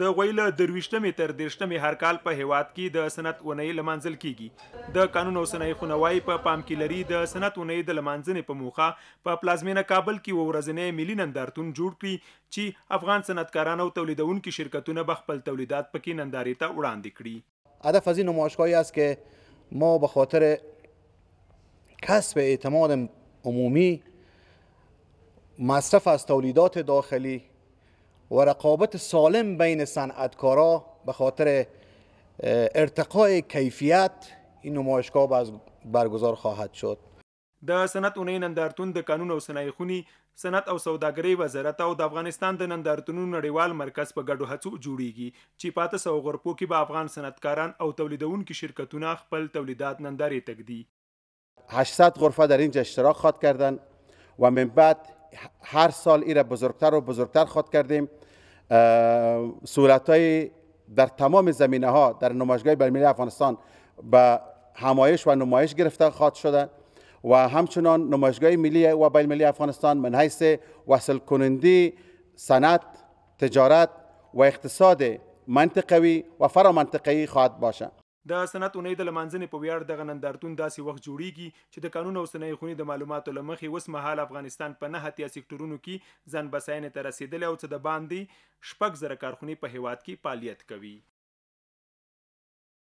د غویل درويشتمه تر دیرشتمه هر کال په هیواد کې د سنت اونۍ لمانځل کیږي د قانون او سنای خنوای په پا پام کې لري د سنت اونۍ د لمانځنې په موخه په پلازمینه کابل کې ورځنې ملي نندارتون جوړ کړي چې افغان صنعتکاران او تولیدونکو شرکتونه بخپل تولیدات پکې ننداري ته وړاندې کړي هدف از این نمایشگاهی است که ما به خاطر کسب اعتماد عمومی مصرف از تولیدات داخلی و رقابت سالم بین صنعتکارا به خاطر ارتقای کیفیت این نمایشگاه برگزار خواهد شد د صنعت اونې نندارتون د قانون او صنایع خونی صنعت او سوداګرۍ وزارت او د افغانستان د نندارتونو نړیوال مرکز په ګډو هڅو جوړیږي چې پاته سو غرپو کې به افغان صنعتکاران او تولیدونکو شرکتونه خپل تولیدات نندارې تقدی 800 غرفه در اینجا اشتراک خواد کردن و من بعد هر سال ای را بزرگتر و بزرگتر خواد کردیم صورت در تمام زمینه ها در نمایشگاه برمیلی افغانستان به همایش و نمایش گرفته خواهد شده و همچنان نمایشگاه ملی و ملی افغانستان من حیث وصل کنندی صنعت تجارت و اقتصاد منطقوی و فرامنطقی خواهد باشد د صنعت اونۍ د لمانځنې په ویاړ دغه نندارتون داسې وخت جوړیږي چې د قانون او صنایع خونی د معلوماتو لمخې وس مهال افغانستان په نه هتیا سکتورونو کې ځان بساینې ته رسیدلی او څه د باندې شپږ زره کارخونې په هیواد کې فعالیت کوي